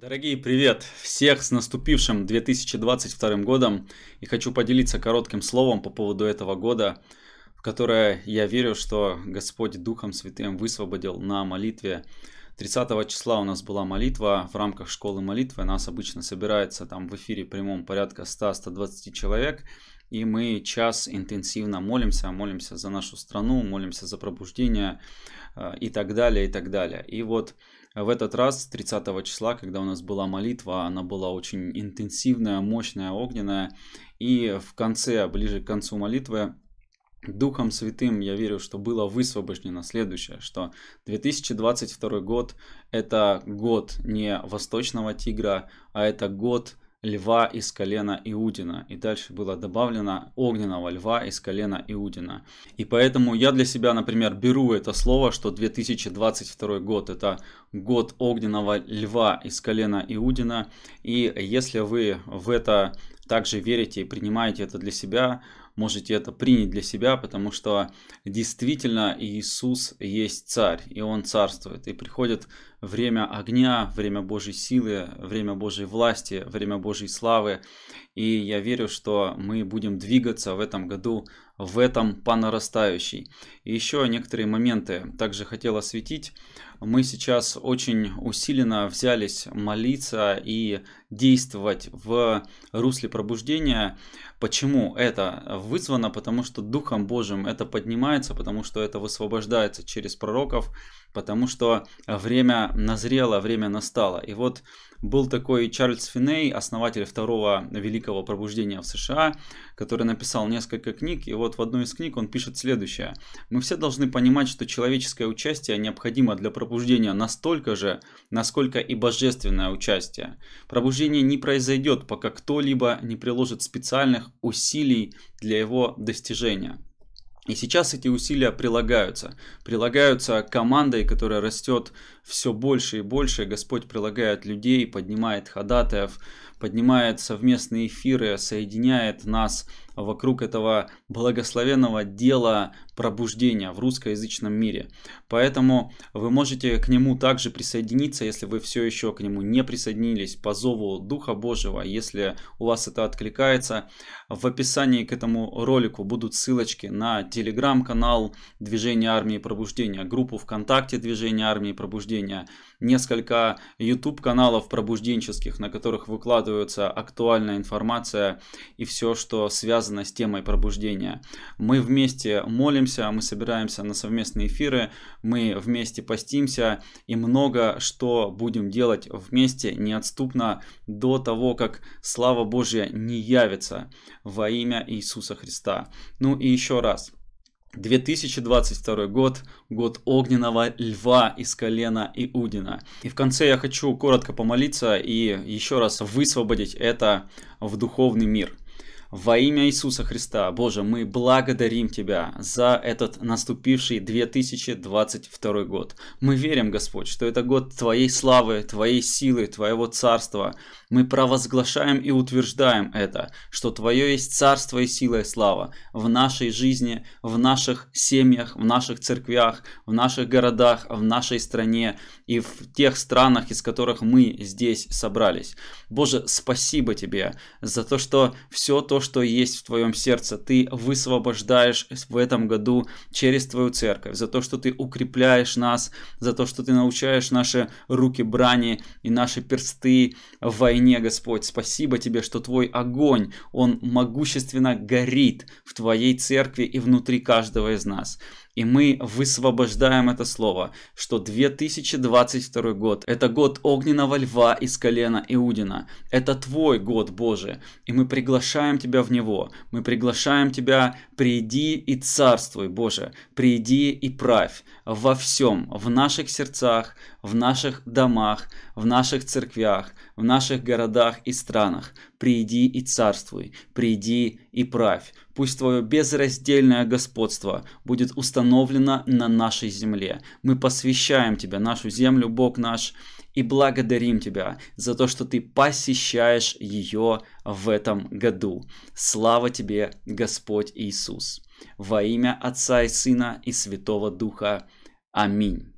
Дорогие, привет! Всех с наступившим 2022 годом и хочу поделиться коротким словом по поводу этого года, в которое я верю, что Господь Духом Святым высвободил на молитве. 30 числа у нас была молитва в рамках школы молитвы. Нас обычно собирается там в эфире прямом порядка 100-120 человек и мы час интенсивно молимся, молимся за нашу страну, молимся за пробуждение э, и так далее, и так далее. И вот в этот раз, 30 числа, когда у нас была молитва, она была очень интенсивная, мощная, огненная. И в конце, ближе к концу молитвы, Духом Святым я верю, что было высвобождено следующее, что 2022 год – это год не Восточного Тигра, а это год льва из колена Иудина. И дальше было добавлено огненного льва из колена Иудина. И поэтому я для себя, например, беру это слово, что 2022 год это год огненного льва из колена Иудина. И если вы в это также верите и принимаете это для себя, можете это принять для себя, потому что действительно Иисус есть царь, и Он царствует. И приходит время огня, время Божьей силы, время Божьей власти, время Божьей славы. И я верю, что мы будем двигаться в этом году в этом по нарастающей. И еще некоторые моменты также хотел осветить. Мы сейчас очень усиленно взялись молиться и действовать в русле пробуждения. Почему это вызвано? Потому что Духом Божьим это поднимается, потому что это высвобождается через пророков, потому что время назрело, время настало. И вот был такой Чарльз Финей, основатель второго великого пробуждения в США, который написал несколько книг, и вот в одной из книг он пишет следующее. «Мы все должны понимать, что человеческое участие необходимо для пробуждения настолько же, насколько и божественное участие. Пробуждение не произойдет, пока кто-либо не приложит специальных усилий для его достижения». И сейчас эти усилия прилагаются. Прилагаются командой, которая растет все больше и больше. Господь прилагает людей, поднимает ходатаев, поднимает совместные эфиры, соединяет нас вокруг этого благословенного дела пробуждения в русскоязычном мире. Поэтому вы можете к нему также присоединиться, если вы все еще к нему не присоединились по зову Духа Божьего, если у вас это откликается. В описании к этому ролику будут ссылочки на телеграм-канал движения Армии Пробуждения, группу ВКонтакте движения Армии Пробуждения, несколько YouTube каналов пробужденческих, на которых выкладывается актуальная информация и все, что связано связано с темой пробуждения. Мы вместе молимся, мы собираемся на совместные эфиры, мы вместе постимся и много что будем делать вместе неотступно до того, как слава Божья не явится во имя Иисуса Христа. Ну и еще раз, 2022 год, год огненного льва из колена Иудина. И в конце я хочу коротко помолиться и еще раз высвободить это в духовный мир – во имя Иисуса Христа, Боже, мы благодарим Тебя за этот наступивший 2022 год. Мы верим, Господь, что это год Твоей славы, Твоей силы, Твоего Царства. Мы провозглашаем и утверждаем это, что Твое есть Царство и сила и слава в нашей жизни, в наших семьях, в наших церквях, в наших городах, в нашей стране и в тех странах, из которых мы здесь собрались. Боже, спасибо Тебе за то, что все то, то, что есть в твоем сердце, ты высвобождаешь в этом году через твою церковь, за то, что ты укрепляешь нас, за то, что ты научаешь наши руки брани и наши персты в войне, Господь. Спасибо тебе, что твой огонь, он могущественно горит в твоей церкви и внутри каждого из нас. И мы высвобождаем это слово, что 2022 год – это год огненного льва из колена Иудина. Это твой год, Боже. И мы приглашаем тебя в него. Мы приглашаем тебя «Приди и царствуй, Боже, приди и правь во всем, в наших сердцах, в наших домах, в наших церквях, в наших городах и странах приди и царствуй, приди и правь. Пусть твое безраздельное господство будет установлено на нашей земле. Мы посвящаем тебя, нашу землю, Бог наш, и благодарим тебя за то, что ты посещаешь ее в этом году. Слава тебе, Господь Иисус! Во имя Отца и Сына и Святого Духа. Аминь.